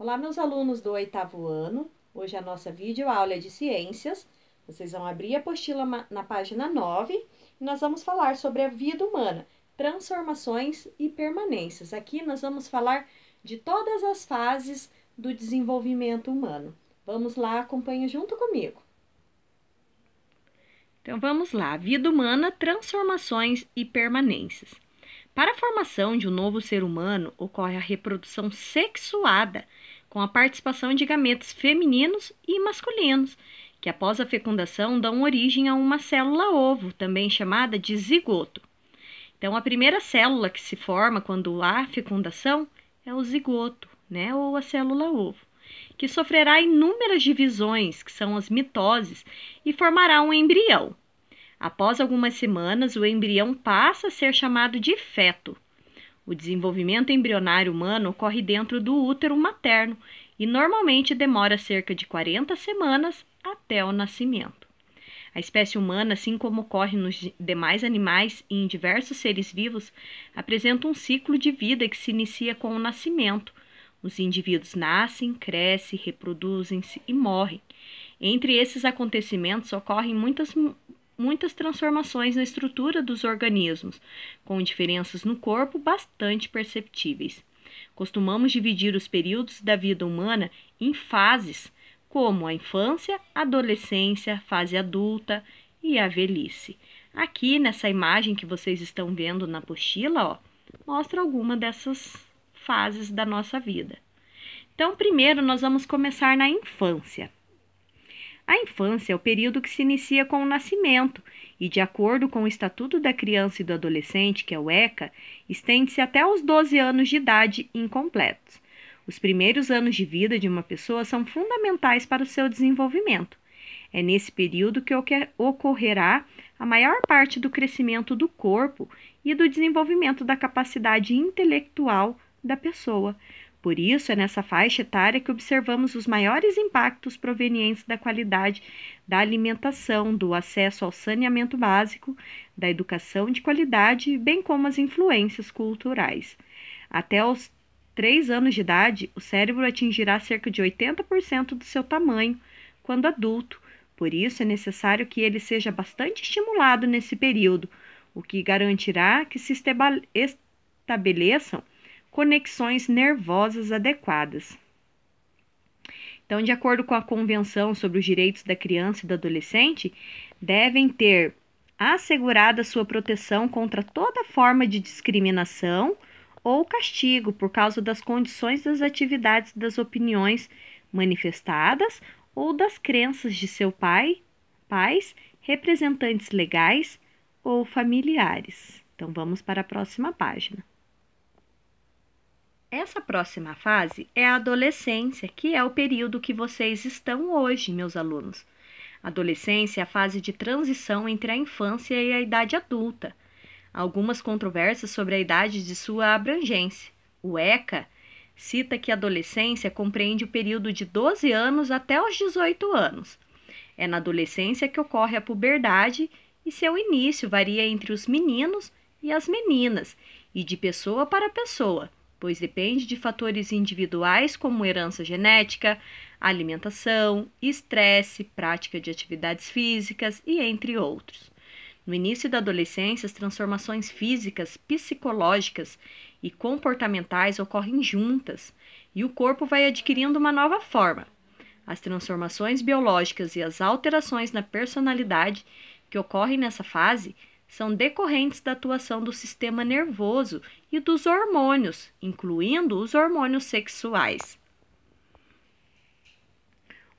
Olá, meus alunos do oitavo ano. Hoje é a nossa videoaula é de ciências. Vocês vão abrir a apostila na página 9 e nós vamos falar sobre a vida humana, transformações e permanências. Aqui nós vamos falar de todas as fases do desenvolvimento humano. Vamos lá, acompanhe junto comigo. Então vamos lá, vida humana, transformações e permanências. Para a formação de um novo ser humano, ocorre a reprodução sexuada, com a participação de gametas femininos e masculinos, que após a fecundação dão origem a uma célula ovo, também chamada de zigoto. Então, a primeira célula que se forma quando há fecundação é o zigoto, né, ou a célula ovo, que sofrerá inúmeras divisões, que são as mitoses, e formará um embrião. Após algumas semanas, o embrião passa a ser chamado de feto. O desenvolvimento embrionário humano ocorre dentro do útero materno e normalmente demora cerca de 40 semanas até o nascimento. A espécie humana, assim como ocorre nos demais animais e em diversos seres vivos, apresenta um ciclo de vida que se inicia com o nascimento. Os indivíduos nascem, crescem, reproduzem-se e morrem. Entre esses acontecimentos ocorrem muitas muitas transformações na estrutura dos organismos, com diferenças no corpo bastante perceptíveis. Costumamos dividir os períodos da vida humana em fases, como a infância, adolescência, fase adulta e a velhice. Aqui nessa imagem que vocês estão vendo na apostila, ó, mostra alguma dessas fases da nossa vida. Então, primeiro nós vamos começar na infância. A infância é o período que se inicia com o nascimento e, de acordo com o Estatuto da Criança e do Adolescente, que é o ECA, estende-se até os 12 anos de idade incompletos. Os primeiros anos de vida de uma pessoa são fundamentais para o seu desenvolvimento. É nesse período que ocorrerá a maior parte do crescimento do corpo e do desenvolvimento da capacidade intelectual da pessoa, por isso, é nessa faixa etária que observamos os maiores impactos provenientes da qualidade da alimentação, do acesso ao saneamento básico, da educação de qualidade, bem como as influências culturais. Até os três anos de idade, o cérebro atingirá cerca de 80% do seu tamanho quando adulto, por isso é necessário que ele seja bastante estimulado nesse período, o que garantirá que se estabeleçam conexões nervosas adequadas. Então, de acordo com a Convenção sobre os Direitos da Criança e do Adolescente, devem ter assegurada sua proteção contra toda forma de discriminação ou castigo por causa das condições das atividades das opiniões manifestadas ou das crenças de seu pai, pais, representantes legais ou familiares. Então vamos para a próxima página. Essa próxima fase é a adolescência, que é o período que vocês estão hoje, meus alunos. Adolescência é a fase de transição entre a infância e a idade adulta. Algumas controvérsias sobre a idade de sua abrangência. O ECA cita que a adolescência compreende o período de 12 anos até os 18 anos. É na adolescência que ocorre a puberdade e seu início varia entre os meninos e as meninas e de pessoa para pessoa pois depende de fatores individuais como herança genética, alimentação, estresse, prática de atividades físicas e entre outros. No início da adolescência, as transformações físicas, psicológicas e comportamentais ocorrem juntas e o corpo vai adquirindo uma nova forma. As transformações biológicas e as alterações na personalidade que ocorrem nessa fase são decorrentes da atuação do sistema nervoso e dos hormônios, incluindo os hormônios sexuais.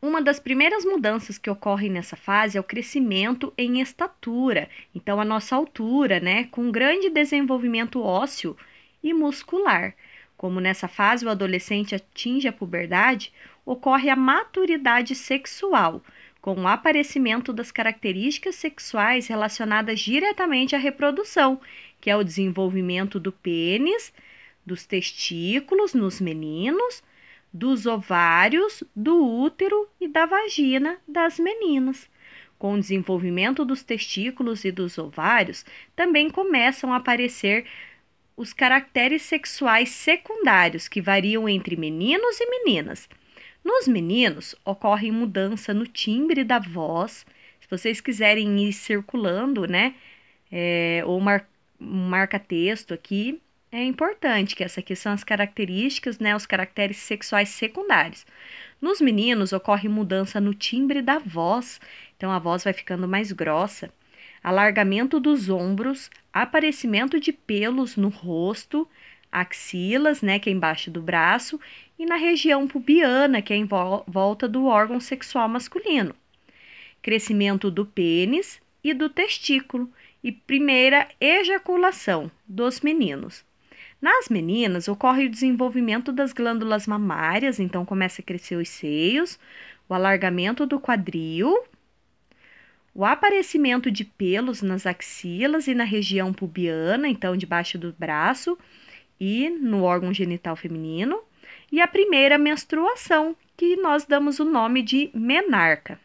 Uma das primeiras mudanças que ocorrem nessa fase é o crescimento em estatura, então a nossa altura, né, com grande desenvolvimento ósseo e muscular. Como nessa fase o adolescente atinge a puberdade, ocorre a maturidade sexual com o aparecimento das características sexuais relacionadas diretamente à reprodução, que é o desenvolvimento do pênis, dos testículos nos meninos, dos ovários, do útero e da vagina das meninas. Com o desenvolvimento dos testículos e dos ovários, também começam a aparecer os caracteres sexuais secundários, que variam entre meninos e meninas. Nos meninos, ocorre mudança no timbre da voz. Se vocês quiserem ir circulando, né? É, ou mar, marca-texto aqui, é importante, que essas aqui são as características, né? Os caracteres sexuais secundários. Nos meninos, ocorre mudança no timbre da voz. Então, a voz vai ficando mais grossa alargamento dos ombros, aparecimento de pelos no rosto, axilas, né, que é embaixo do braço, e na região pubiana, que é em volta do órgão sexual masculino. Crescimento do pênis e do testículo e primeira ejaculação dos meninos. Nas meninas ocorre o desenvolvimento das glândulas mamárias, então começa a crescer os seios, o alargamento do quadril, o aparecimento de pelos nas axilas e na região pubiana, então debaixo do braço, e no órgão genital feminino, e a primeira menstruação, que nós damos o nome de menarca.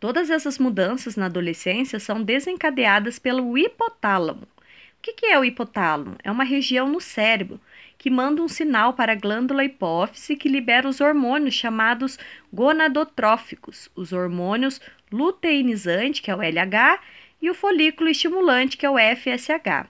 Todas essas mudanças na adolescência são desencadeadas pelo hipotálamo. O que é o hipotálamo? É uma região no cérebro que manda um sinal para a glândula hipófise que libera os hormônios chamados gonadotróficos, os hormônios luteinizante, que é o LH, e o folículo estimulante, que é o FSH.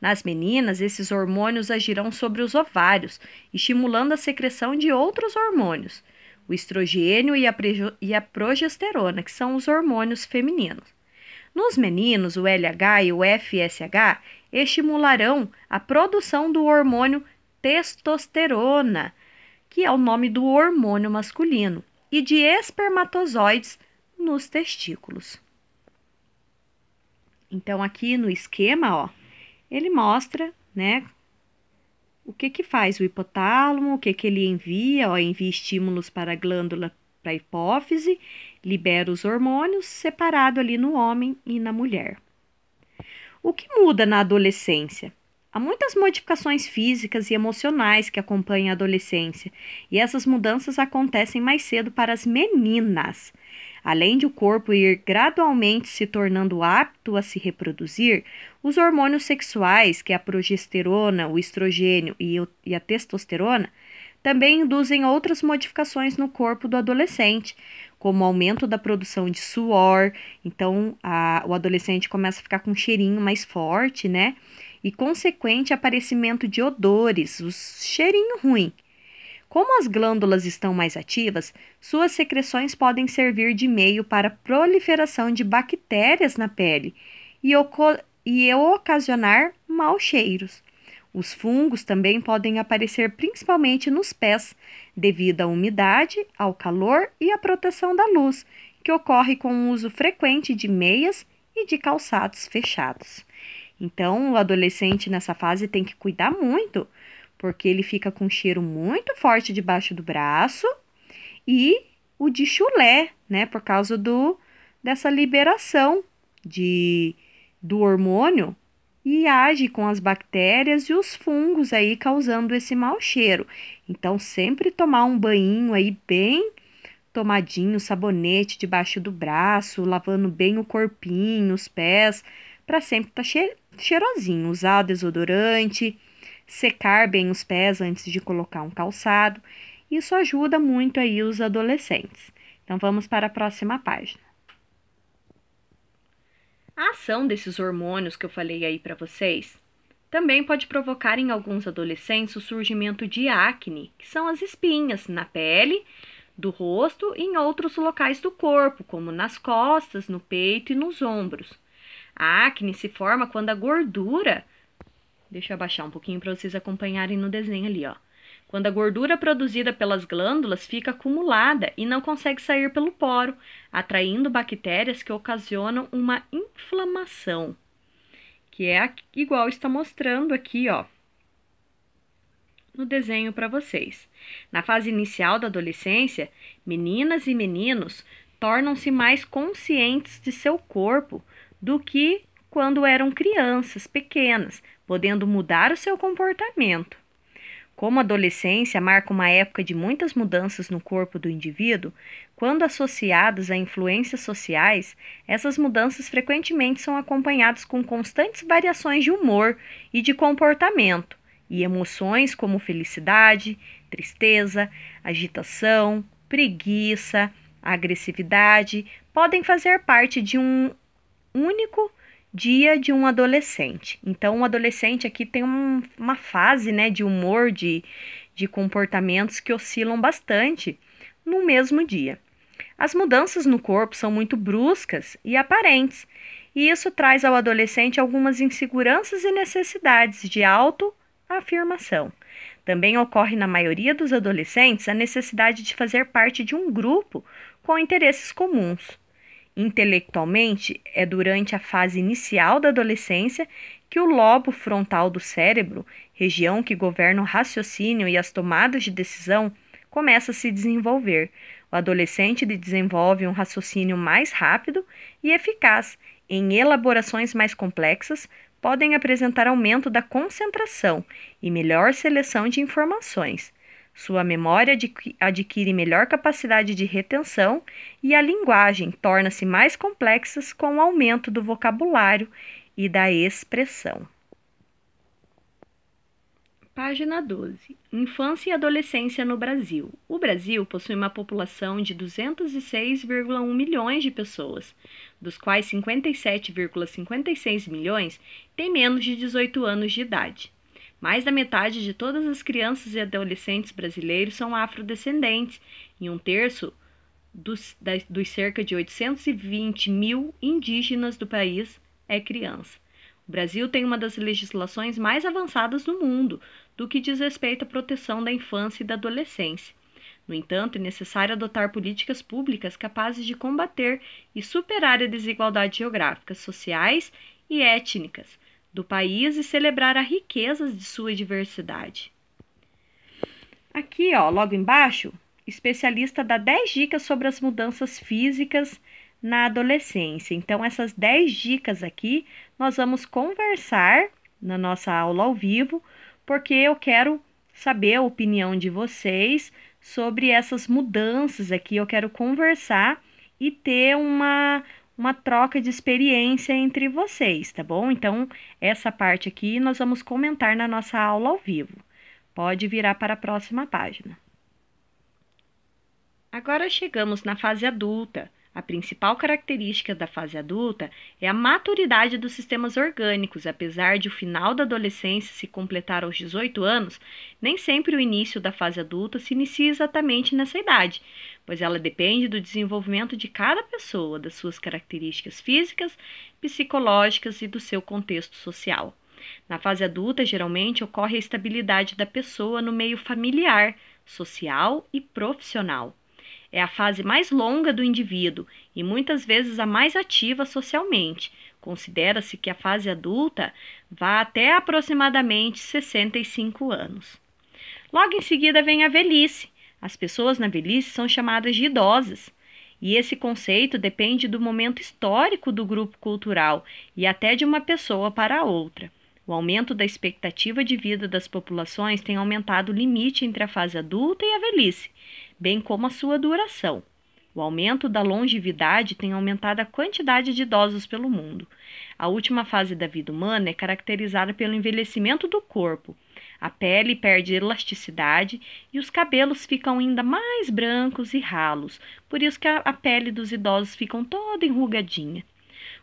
Nas meninas, esses hormônios agirão sobre os ovários, estimulando a secreção de outros hormônios, o estrogênio e a, e a progesterona, que são os hormônios femininos. Nos meninos, o LH e o FSH estimularão a produção do hormônio testosterona, que é o nome do hormônio masculino, e de espermatozoides nos testículos. Então, aqui no esquema, ó, ele mostra, né, o que que faz o hipotálamo, o que que ele envia, ó, envia estímulos para a glândula para a hipófise, libera os hormônios, separado ali no homem e na mulher. O que muda na adolescência? Há muitas modificações físicas e emocionais que acompanham a adolescência, e essas mudanças acontecem mais cedo para as meninas. Além de o corpo ir gradualmente se tornando apto a se reproduzir, os hormônios sexuais, que é a progesterona, o estrogênio e a testosterona, também induzem outras modificações no corpo do adolescente, como aumento da produção de suor, então a, o adolescente começa a ficar com um cheirinho mais forte, né? e consequente aparecimento de odores, o cheirinho ruim. Como as glândulas estão mais ativas, suas secreções podem servir de meio para a proliferação de bactérias na pele e, e ocasionar maus cheiros. Os fungos também podem aparecer principalmente nos pés, devido à umidade, ao calor e à proteção da luz, que ocorre com o uso frequente de meias e de calçados fechados. Então, o adolescente nessa fase tem que cuidar muito, porque ele fica com um cheiro muito forte debaixo do braço e o de chulé, né, por causa do dessa liberação de do hormônio e age com as bactérias e os fungos aí causando esse mau cheiro. Então sempre tomar um banho aí bem tomadinho, sabonete debaixo do braço, lavando bem o corpinho, os pés, para sempre estar tá cheirando cheirosinho, usar desodorante, secar bem os pés antes de colocar um calçado. Isso ajuda muito aí os adolescentes. Então vamos para a próxima página. A ação desses hormônios que eu falei aí para vocês também pode provocar em alguns adolescentes o surgimento de acne, que são as espinhas na pele, do rosto e em outros locais do corpo, como nas costas, no peito e nos ombros. A acne se forma quando a gordura. Deixa eu abaixar um pouquinho para vocês acompanharem no desenho ali, ó. Quando a gordura produzida pelas glândulas fica acumulada e não consegue sair pelo poro, atraindo bactérias que ocasionam uma inflamação, que é igual está mostrando aqui, ó no desenho para vocês. Na fase inicial da adolescência, meninas e meninos tornam-se mais conscientes de seu corpo, do que quando eram crianças pequenas, podendo mudar o seu comportamento. Como a adolescência marca uma época de muitas mudanças no corpo do indivíduo, quando associadas a influências sociais, essas mudanças frequentemente são acompanhadas com constantes variações de humor e de comportamento, e emoções como felicidade, tristeza, agitação, preguiça, agressividade podem fazer parte de um único dia de um adolescente. Então, um adolescente aqui tem um, uma fase né, de humor, de, de comportamentos que oscilam bastante no mesmo dia. As mudanças no corpo são muito bruscas e aparentes, e isso traz ao adolescente algumas inseguranças e necessidades de autoafirmação. Também ocorre na maioria dos adolescentes a necessidade de fazer parte de um grupo com interesses comuns. Intelectualmente, é durante a fase inicial da adolescência que o lobo frontal do cérebro, região que governa o raciocínio e as tomadas de decisão, começa a se desenvolver. O adolescente desenvolve um raciocínio mais rápido e eficaz em elaborações mais complexas, podem apresentar aumento da concentração e melhor seleção de informações. Sua memória adquire melhor capacidade de retenção e a linguagem torna-se mais complexa com o aumento do vocabulário e da expressão. Página 12. Infância e adolescência no Brasil. O Brasil possui uma população de 206,1 milhões de pessoas, dos quais 57,56 milhões têm menos de 18 anos de idade. Mais da metade de todas as crianças e adolescentes brasileiros são afrodescendentes e um terço dos, das, dos cerca de 820 mil indígenas do país é criança. O Brasil tem uma das legislações mais avançadas do mundo do que diz respeito à proteção da infância e da adolescência. No entanto, é necessário adotar políticas públicas capazes de combater e superar a desigualdade geográficas, sociais e étnicas, do país e celebrar as riquezas de sua diversidade. Aqui, ó, logo embaixo, especialista dá 10 dicas sobre as mudanças físicas na adolescência. Então, essas 10 dicas aqui nós vamos conversar na nossa aula ao vivo, porque eu quero saber a opinião de vocês sobre essas mudanças aqui. Eu quero conversar e ter uma uma troca de experiência entre vocês, tá bom? Então, essa parte aqui nós vamos comentar na nossa aula ao vivo. Pode virar para a próxima página. Agora chegamos na fase adulta, a principal característica da fase adulta é a maturidade dos sistemas orgânicos, apesar de o final da adolescência se completar aos 18 anos, nem sempre o início da fase adulta se inicia exatamente nessa idade, pois ela depende do desenvolvimento de cada pessoa, das suas características físicas, psicológicas e do seu contexto social. Na fase adulta, geralmente ocorre a estabilidade da pessoa no meio familiar, social e profissional. É a fase mais longa do indivíduo e muitas vezes a mais ativa socialmente. Considera-se que a fase adulta vá até aproximadamente 65 anos. Logo em seguida vem a velhice. As pessoas na velhice são chamadas de idosas. E esse conceito depende do momento histórico do grupo cultural e até de uma pessoa para outra. O aumento da expectativa de vida das populações tem aumentado o limite entre a fase adulta e a velhice, bem como a sua duração. O aumento da longevidade tem aumentado a quantidade de idosos pelo mundo. A última fase da vida humana é caracterizada pelo envelhecimento do corpo. A pele perde elasticidade e os cabelos ficam ainda mais brancos e ralos, por isso que a pele dos idosos fica toda enrugadinha.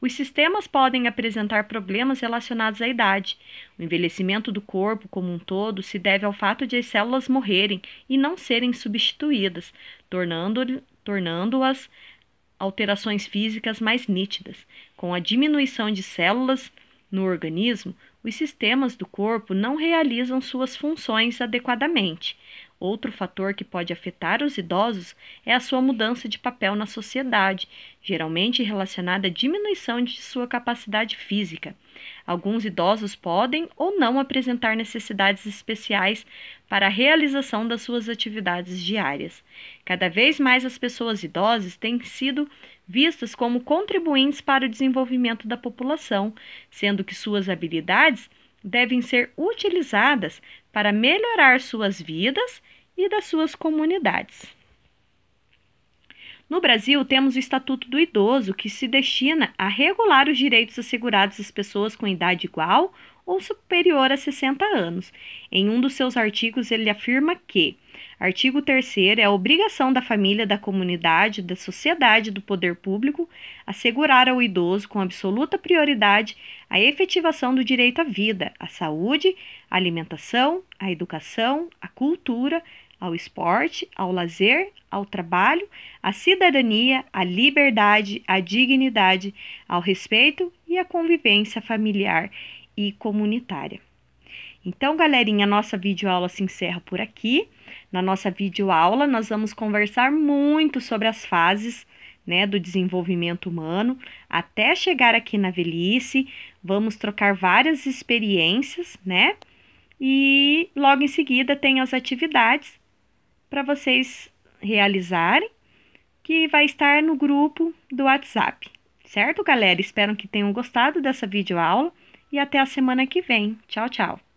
Os sistemas podem apresentar problemas relacionados à idade. O envelhecimento do corpo como um todo se deve ao fato de as células morrerem e não serem substituídas, tornando-as tornando alterações físicas mais nítidas. Com a diminuição de células no organismo, os sistemas do corpo não realizam suas funções adequadamente. Outro fator que pode afetar os idosos é a sua mudança de papel na sociedade, geralmente relacionada à diminuição de sua capacidade física. Alguns idosos podem ou não apresentar necessidades especiais para a realização das suas atividades diárias. Cada vez mais as pessoas idosas têm sido vistas como contribuintes para o desenvolvimento da população, sendo que suas habilidades devem ser utilizadas para melhorar suas vidas e das suas comunidades. No Brasil, temos o Estatuto do Idoso, que se destina a regular os direitos assegurados às pessoas com idade igual ou superior a 60 anos. Em um dos seus artigos, ele afirma que Artigo 3 é a obrigação da família, da comunidade, da sociedade, do poder público assegurar ao idoso com absoluta prioridade a efetivação do direito à vida, à saúde, à alimentação, à educação, à cultura, ao esporte, ao lazer, ao trabalho, à cidadania, à liberdade, à dignidade, ao respeito e à convivência familiar e comunitária. Então, galerinha, nossa videoaula se encerra por aqui. Na nossa videoaula, nós vamos conversar muito sobre as fases né, do desenvolvimento humano até chegar aqui na velhice. Vamos trocar várias experiências, né? E logo em seguida tem as atividades para vocês realizarem, que vai estar no grupo do WhatsApp. Certo, galera? Espero que tenham gostado dessa videoaula e até a semana que vem. Tchau, tchau!